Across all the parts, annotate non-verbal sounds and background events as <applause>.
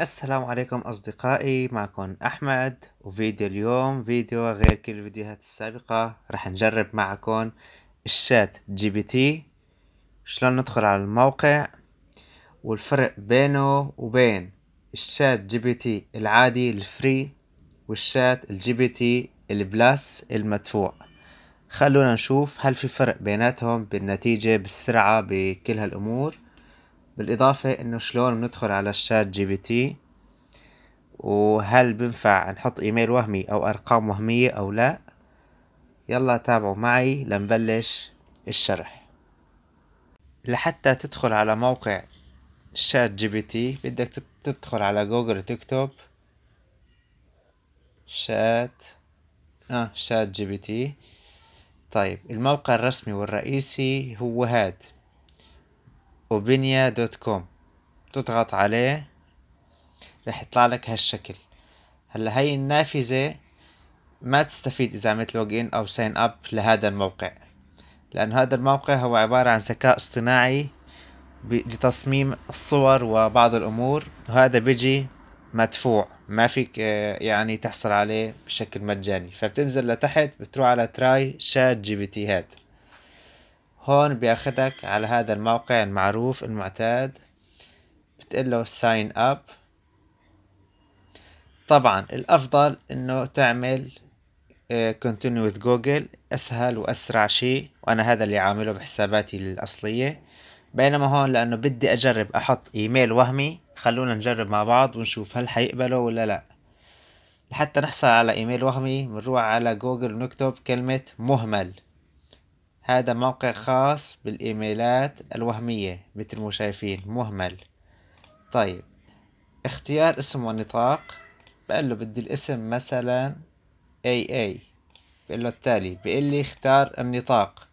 السلام عليكم أصدقائي معكم أحمد وفيديو اليوم فيديو غير كل الفيديوهات السابقة رح نجرب معكم الشات جي بي تي شلون ندخل على الموقع والفرق بينه وبين الشات جي بي تي العادي الفري والشات الجي بي تي البلاس المدفوع خلونا نشوف هل في فرق بيناتهم بالنتيجة بالسرعة بكل هالأمور بالإضافة إنه شلون بندخل على الشات جي بي تي وهل بنفع نحط إيميل وهمي أو أرقام وهمية أو لا يلا تابعوا معي لنبلش الشرح لحتى تدخل على موقع شات جي بي تي بدك تدخل على جوجل وتكتب شات اه شات جي بي تي طيب الموقع الرسمي والرئيسي هو هاد وبنيا دوت كوم تضغط عليه رح يطلع لك هالشكل هلا هاي النافذة ما تستفيد إذا عملت لوجين إن أو ساين أب لهذا الموقع لأن هذا الموقع هو عبارة عن ذكاء اصطناعي لتصميم الصور وبعض الأمور وهذا بيجي مدفوع ما فيك آه، يعني تحصل عليه بشكل مجاني فبتنزل لتحت بتروح على تراي شات جي بي تي هاد هون بياخدك على هذا الموقع المعروف المعتاد بتقله ساين اب طبعا الأفضل إنه تعمل كونتينيو وذ جوجل أسهل وأسرع شيء وأنا هذا اللي عامله بحساباتي الأصلية بينما هون لأنه بدي أجرب أحط إيميل وهمي خلونا نجرب مع بعض ونشوف هل حيقبله ولا لأ لحتى نحصل على إيميل وهمي بنروح على جوجل ونكتب كلمة مهمل هذا موقع خاص بالإيميلات الوهمية مثل ما شايفين مهمل طيب اختيار اسم ونطاق بقول له بدي الاسم مثلا اي اي بقول له التالي بقول لي اختار النطاق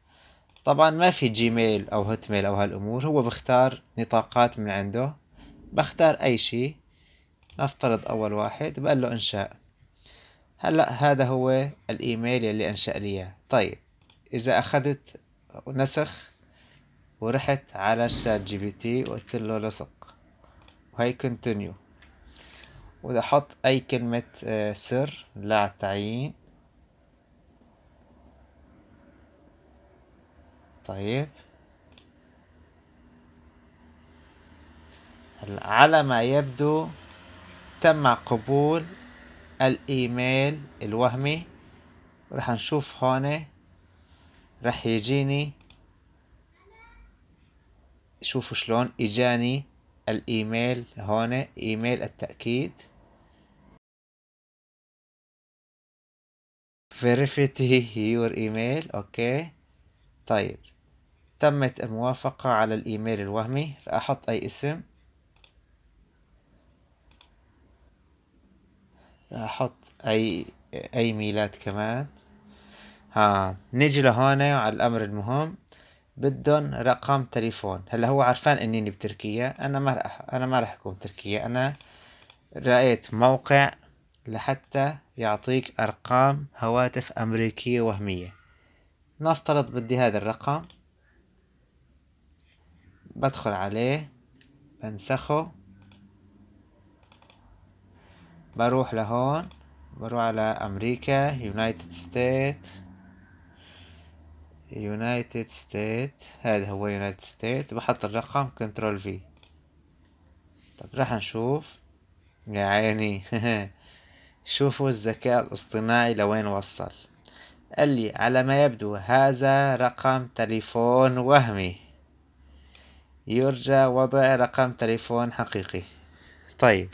طبعا ما في جيميل او هوت ميل او هالامور هو بختار نطاقات من عنده بختار اي شيء نفترض اول واحد بقول له انشاء هلا هذا هو الايميل يلي انشا لي اياه طيب إذا أخدت نسخ ورحت على الشات جي بي تي وقلت له لصق وهي كونتينيو واذا حط أي كلمة آه، سر لا التعيين طيب على ما يبدو تم قبول الايميل الوهمي رح نشوف هون رح يجيني شوفوا شلون اجاني الايميل هون ايميل التأكيد verify your email اوكي طيب تمت الموافقة على الايميل الوهمي احط اي اسم احط اي اي ميلاد كمان ها نيجي لهون على الأمر المهم بدهم رقم تليفون هلا هو عرفان اني بتركيا انا ما رح انا ما رح اكون بتركيا انا رأيت موقع لحتى يعطيك ارقام هواتف امريكية وهمية نفترض بدي هذا الرقم بدخل عليه بنسخه بروح لهون بروح على امريكا يونايتد ستيت يونايتد ستيت هذا هو يونايتد ستيت بحط الرقم كنترول في طب راح نشوف يا عيني <laughs> شوفوا الذكاء الاصطناعي لوين وصل قال لي على ما يبدو هذا رقم تليفون وهمي يرجى وضع رقم تليفون حقيقي طيب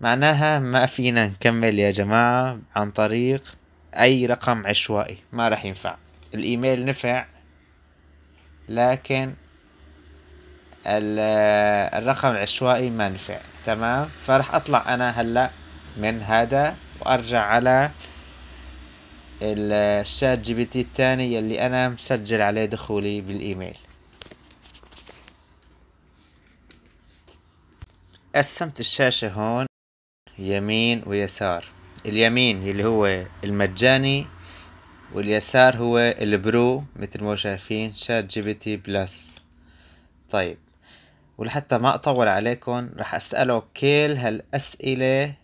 معناها ما فينا نكمل يا جماعة عن طريق أي رقم عشوائي ما راح ينفع الايميل نفع لكن الرقم العشوائي ما نفع تمام فراح اطلع انا هلا من هذا وارجع على الشات جي بي تي الثاني يلي انا مسجل عليه دخولي بالايميل قسمت الشاشة هون يمين ويسار اليمين اللي هو المجاني واليسار هو البرو مثل ما شايفين شات جي بي تي بلس طيب ولحتى ما اطول عليكم رح اساله كل هالاسئله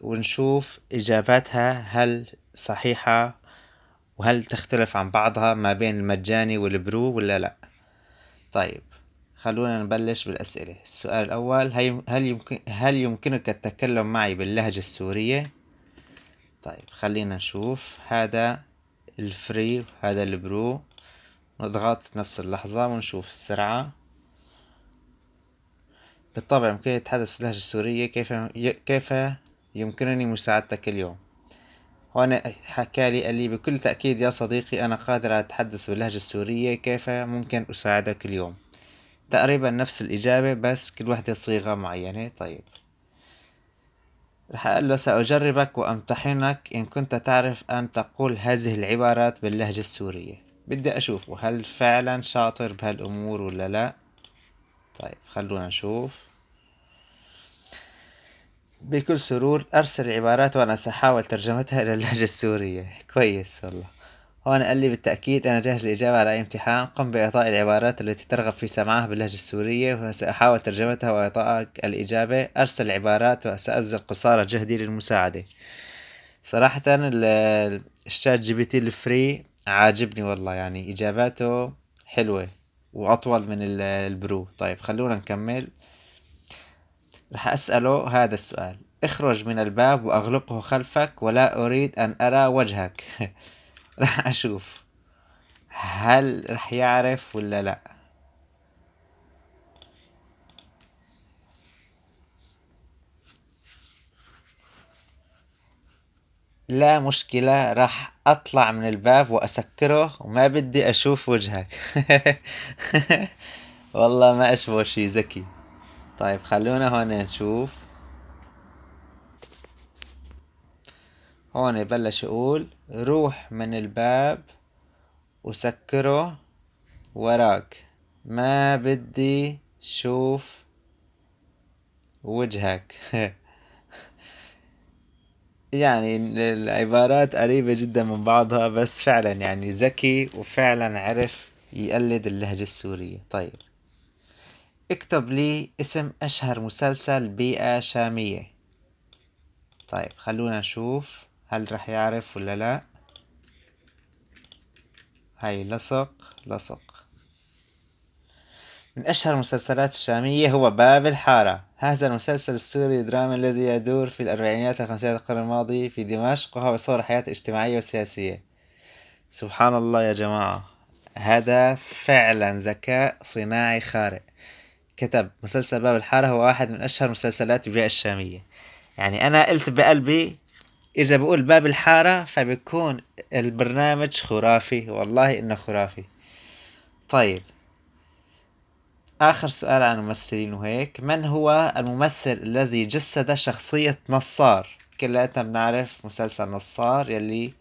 ونشوف اجاباتها هل صحيحه وهل تختلف عن بعضها ما بين المجاني والبرو ولا لا طيب خلونا نبلش بالأسئلة السؤال الأول هل يمكن هل يمكنك التكلم معي باللهجة السورية؟ طيب خلينا نشوف هذا الفري هذا البرو نضغط نفس اللحظة ونشوف السرعة بالطبع يمكن يتحدث اللهجة السورية كيف كيف يمكنني مساعدتك اليوم وأنا حكى لي قال لي بكل تأكيد يا صديقي أنا قادر على التحدث باللهجة السورية كيف ممكن أساعدك اليوم تقريبا نفس الإجابة بس كل وحدة صيغة معينة طيب رح أقول له سأجربك وأمتحنك إن كنت تعرف أن تقول هذه العبارات باللهجة السورية بدي أشوفه هل فعلا شاطر بهالأمور ولا لا طيب خلونا نشوف بكل سرور أرسل عبارات وأنا سأحاول ترجمتها إلى اللهجة السورية كويس والله هون قال لي بالتأكيد أنا جاهز للإجابة على أي امتحان قم بإعطاء العبارات التي ترغب في سماعها باللهجة السورية وسأحاول ترجمتها وإعطائك الإجابة أرسل العبارات وسأبذل قصارى جهدي للمساعدة صراحة الشات جي بي تي الفري عاجبني والله يعني إجاباته حلوة وأطول من البرو طيب خلونا نكمل رح أسأله هذا السؤال اخرج من الباب وأغلقه خلفك ولا أريد أن أرى وجهك <laughs> راح اشوف هل راح يعرف ولا لا لا مشكلة راح اطلع من الباب واسكره وما بدي اشوف وجهك <laughs> والله ما اشبه شي ذكي طيب خلونا هون نشوف هون بلش يقول روح من الباب وسكره وراك ما بدي شوف وجهك <laughs> يعني العبارات قريبة جدا من بعضها بس فعلا يعني ذكي وفعلا عرف يقلد اللهجة السورية طيب اكتب لي اسم أشهر مسلسل بيئة شامية طيب خلونا نشوف هل راح يعرف ولا لا هاي لصق لصق من أشهر المسلسلات الشامية هو باب الحارة هذا المسلسل السوري الدرامي الذي يدور في الأربعينيات والخمسينات القرن الماضي في دمشق وهو يصور الحياة الاجتماعية والسياسية سبحان الله يا جماعة هذا فعلا ذكاء صناعي خارق كتب مسلسل باب الحارة هو واحد من أشهر مسلسلات البيئة الشامية يعني أنا قلت بقلبي اذا بقول باب الحاره فبيكون البرنامج خرافي والله انه خرافي طيب آخر سؤال عن الممثلين وهيك من هو الممثل الذي جسد شخصية نصار كلياتنا بنعرف مسلسل نصار يلي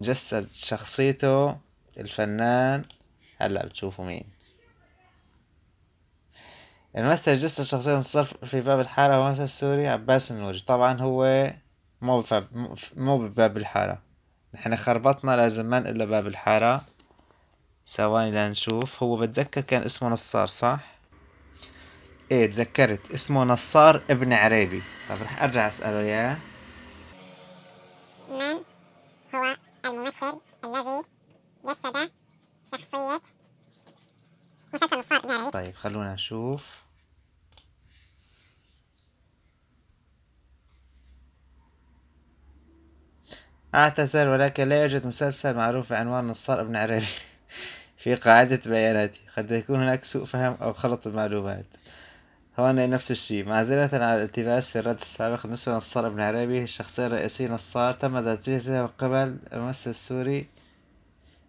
جسد شخصيته الفنان هلا بتشوفوا مين الممثل جسد شخصية نصار في باب الحارة هو مسلسل سوري عباس النوري طبعا هو مو بباب مو بباب الحارة نحن خربطنا لازم ما باب الحارة ثواني لنشوف هو بتذكر كان اسمه نصار صح ايه تذكرت اسمه نصار ابن عريبي طب رح ارجع اسأله اياه من نعم. هو الذي جسد نصار ابن عريبي طيب خلونا نشوف أعتذر ولكن لا يوجد مسلسل معروف بعنوان نصار ابن عرابي في قاعدة بياناتي قد يكون هناك سوء فهم أو خلط المعلومات هون نفس الشيء معذرة على الالتباس في الرد السابق بالنسبة لنصار ابن عربي الشخصية الرئيسية نصار تم تسجيلها من قبل الممثل السوري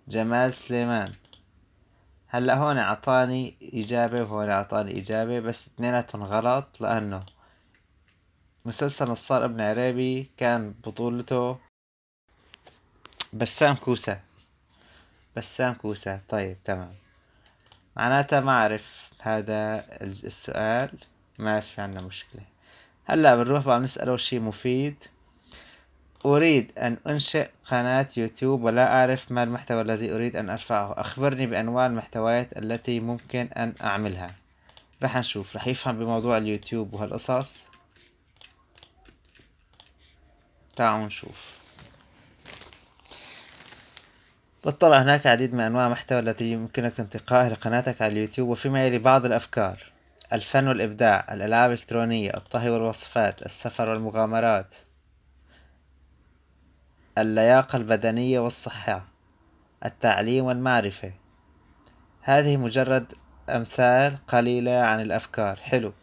جمال سليمان هلا هون اعطاني اجابة وهون اعطاني اجابة بس اثنيناتهم غلط لانه مسلسل نصار ابن عربي كان بطولته بسام كوسة بسام كوسة طيب تمام معناتها ما أعرف هذا السؤال ما في عنا مشكلة هلا بنروح بقى نسأله شي مفيد أريد أن أنشئ قناة يوتيوب ولا أعرف ما المحتوى الذي أريد أن أرفعه أخبرني بأنواع المحتويات التي ممكن أن أعملها رح نشوف رح يفهم بموضوع اليوتيوب وهالقصص تعالوا نشوف بالطبع هناك العديد من أنواع المحتوى التي يمكنك انتقائه لقناتك على اليوتيوب وفيما يلي بعض الأفكار الفن والإبداع الألعاب الإلكترونية الطهي والوصفات السفر والمغامرات اللياقة البدنية والصحة التعليم والمعرفة هذه مجرد أمثال قليلة عن الأفكار حلو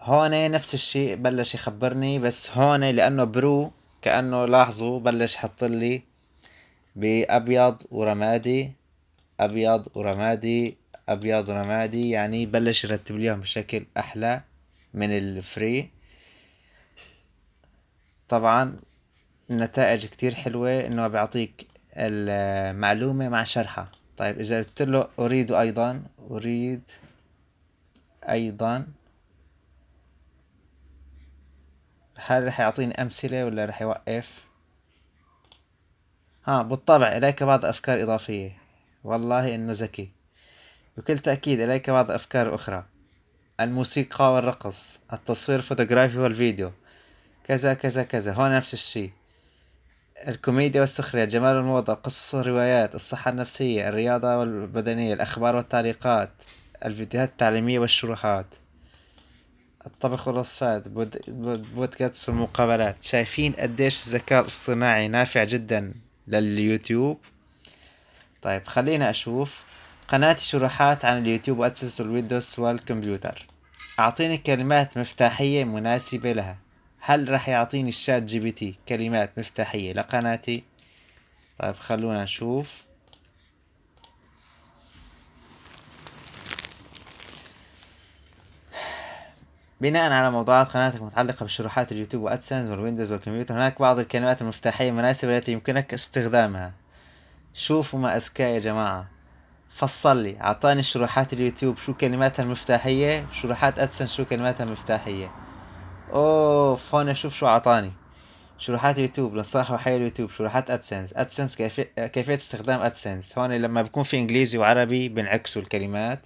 هون نفس الشيء بلش يخبرني بس هون لأنه برو كأنه لاحظوا بلش حطلي لي بأبيض ورمادي أبيض ورمادي أبيض ورمادي يعني بلش يرتب ليهم بشكل أحلى من الفري طبعا نتائج كتير حلوة إنه بيعطيك المعلومة مع شرحها طيب إذا قلت له أريد أيضا أريد أيضا هل رح يعطيني أمثلة ولا رح يوقف ها بالطبع إليك بعض أفكار إضافية والله إنه ذكي بكل تأكيد إليك بعض أفكار أخرى الموسيقى والرقص التصوير الفوتوغرافي والفيديو كذا كذا كذا هو نفس الشي الكوميديا والسخرية جمال الموضة قصص الروايات الصحة النفسية الرياضة والبدنية الأخبار والتعليقات الفيديوهات التعليمية والشروحات الطبخ والوصفات بودكاست والمقابلات شايفين قديش الذكاء الاصطناعي نافع جدا لليوتيوب طيب خلينا أشوف قناة شروحات عن اليوتيوب وأسس الويندوز والكمبيوتر أعطيني كلمات مفتاحية مناسبة لها هل راح يعطيني الشات جي بي تي كلمات مفتاحية لقناتي طيب خلونا نشوف بناء على موضوعات قناتك متعلقة بالشروحات اليوتيوب وادسنس والويندوز والكمبيوتر هناك بعض الكلمات المفتاحية المناسبة التي يمكنك استخدامها شوفوا ما أذكى يا جماعة فصل لي أعطاني شروحات اليوتيوب شو كلماتها المفتاحية شروحات أدسنس شو كلماتها المفتاحية أوف هون شوف شو أعطاني شروحات يوتيوب نصائح وحياة اليوتيوب شروحات أدسنس أدسنس كيفية استخدام أدسنس هون لما بكون في إنجليزي وعربي بنعكسوا الكلمات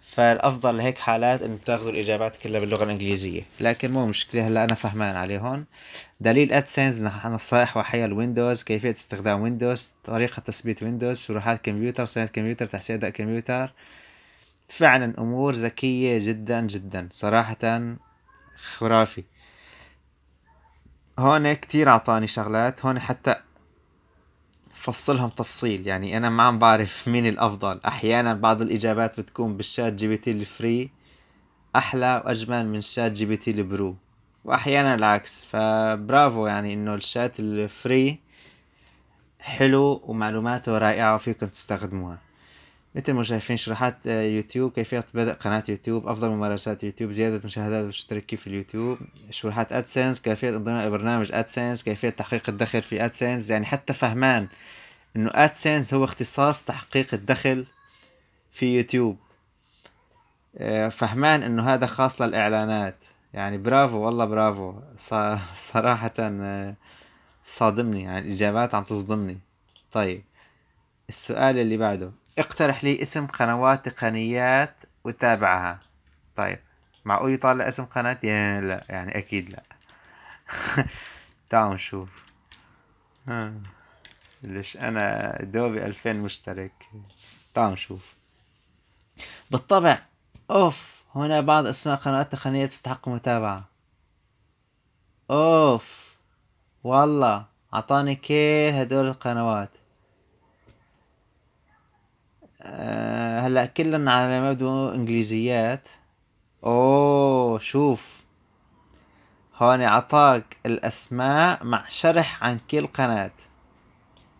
فالافضل لهيك حالات انه تاخذوا الاجابات كلها باللغه الانجليزيه لكن مو مشكله هلا انا فهمان عليه هون دليل ادسنس نصائح وحيا الويندوز كيفيه استخدام ويندوز طريقه تثبيت ويندوز شروحات كمبيوتر صيانه كمبيوتر تحسين اداء كمبيوتر فعلا امور ذكيه جدا جدا صراحه خرافي هون كتير اعطاني شغلات هون حتى فصلهم تفصيل يعني انا ما عم بعرف مين الافضل احيانا بعض الاجابات بتكون بالشات جي بي تي الفري احلى واجمل من شات جي بي تي البرو واحيانا العكس فبرافو يعني انه الشات الفري حلو ومعلوماته رائعه وفيكم تستخدموها مثل ما شايفين شروحات آه، يوتيوب كيفية بدء قناة يوتيوب أفضل ممارسات يوتيوب زيادة مشاهدات المشتركين في اليوتيوب شروحات أدسنس كيفية انضمام البرنامج أدسنس كيفية تحقيق الدخل في أدسنس يعني حتى فهمان إنه أدسنس هو اختصاص تحقيق الدخل في يوتيوب آه، فهمان إنه هذا خاص للإعلانات يعني برافو والله برافو صراحة آه، صادمني يعني الإجابات عم تصدمني طيب السؤال اللي بعده اقترح لي اسم قنوات تقنيات وتابعها طيب معقول يطلع اسم قناة يا لا يعني اكيد لا <laughs> تعالوا نشوف ليش انا دوبي 2000 مشترك تعالوا نشوف بالطبع اوف هنا بعض اسماء قنوات تقنية تستحق متابعة اوف والله اعطاني كل هدول القنوات آه، هلا كلن على ما بدو انجليزيات اوه شوف هون عطاك الاسماء مع شرح عن كل قناة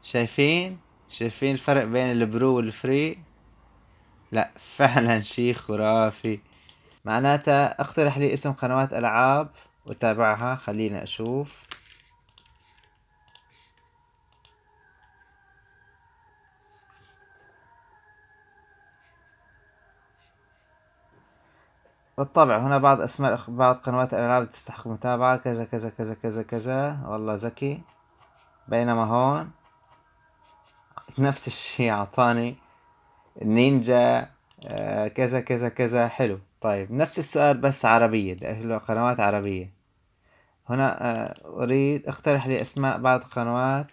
شايفين شايفين الفرق بين البرو والفري لا فعلا شي خرافي معناتها اقترح لي اسم قنوات العاب وتابعها خلينا اشوف بالطبع هنا بعض اسماء بعض قنوات الالعاب تستحق متابعه كذا كذا كذا كذا كذا والله ذكي بينما هون نفس الشيء اعطاني النينجا آه، كذا كذا كذا حلو طيب نفس السؤال بس عربية له قنوات عربية هنا آه، أريد اقترح لي أسماء بعض قنوات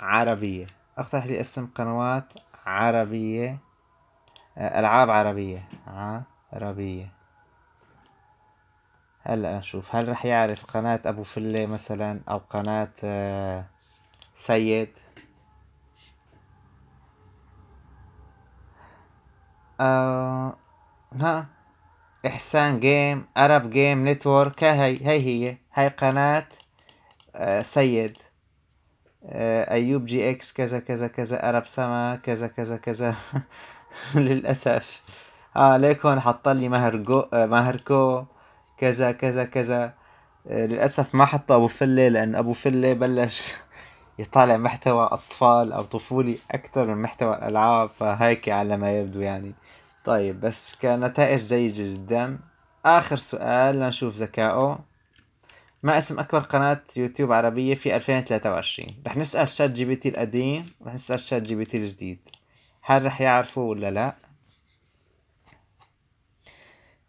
عربية اقترح لي اسم قنوات عربية آه، ألعاب عربية عربية هلا نشوف هل رح يعرف قناة أبو فلة مثلا أو قناة آه، سيد آه ها إحسان جيم أرب جيم نتورك هاي هاي هي هاي قناة آه سيد آه أيوب جي إكس كذا كذا كذا أرب سما كذا كذا كذا <laughs> للأسف آه ليكون حطلي مهرجو آه، مهركو كذا كذا كذا آه، للأسف ما حطوا أبو فلة لأن أبو فلة بلش <laughs> يطالع محتوى أطفال أو طفولي أكثر من محتوى الألعاب فهيك على ما يبدو يعني طيب بس كنتائج جيدة جدا آخر سؤال لنشوف ذكائه ما اسم أكبر قناة يوتيوب عربية في 2023 رح نسأل شات جي بي تي القديم رح نسأل شات جي بي تي الجديد هل رح يعرفوا ولا لأ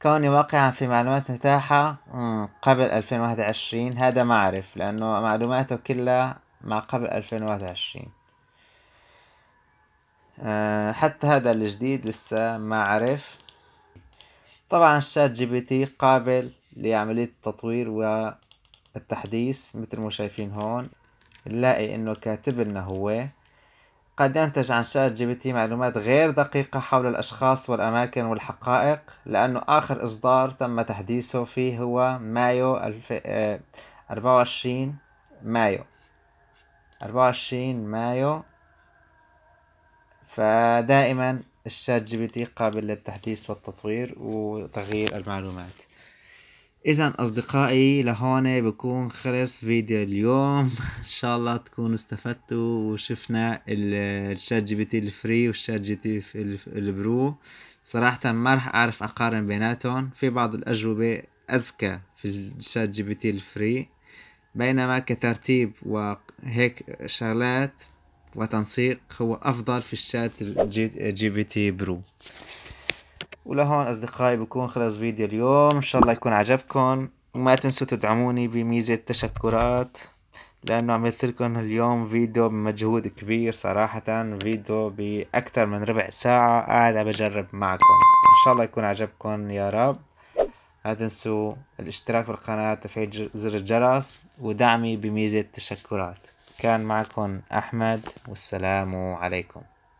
كوني واقعا في معلومات متاحة قبل 2021 هذا ما أعرف لأنه معلوماته كلها مع قبل 2021 آه، حتى هذا الجديد لسه ما عرف طبعا الشات جي بي تي قابل لعملية التطوير والتحديث مثل ما شايفين هون نلاقي انه كاتب لنا هو قد ينتج عن شات جي بي تي معلومات غير دقيقة حول الأشخاص والأماكن والحقائق لأنه آخر إصدار تم تحديثه فيه هو مايو الف... آه... 24 مايو 24 مايو فدائما الشات جي بي تي قابل للتحديث والتطوير وتغيير المعلومات اذا اصدقائي لهون بكون خلص فيديو اليوم <laughs> ان شاء الله تكونوا استفدتوا وشفنا الشات جي بي تي الفري والشات جي تي البرو صراحة ما رح اعرف اقارن بيناتهم في بعض الاجوبة اذكى في الشات جي بي تي الفري بينما كترتيب وهيك شغلات وتنسيق هو افضل في الشات جي, جي بي تي برو ولهون اصدقائي بكون خلص فيديو اليوم ان شاء الله يكون عجبكم وما تنسوا تدعموني بميزة تشكرات لانه عملت لكم اليوم فيديو بمجهود كبير صراحة فيديو باكثر من ربع ساعة قاعد بجرب معكم ان شاء الله يكون عجبكم يا رب لا تنسوا الاشتراك بالقناة وتفعيل زر الجرس ودعمي بميزة تشكرات كان معكم أحمد والسلام عليكم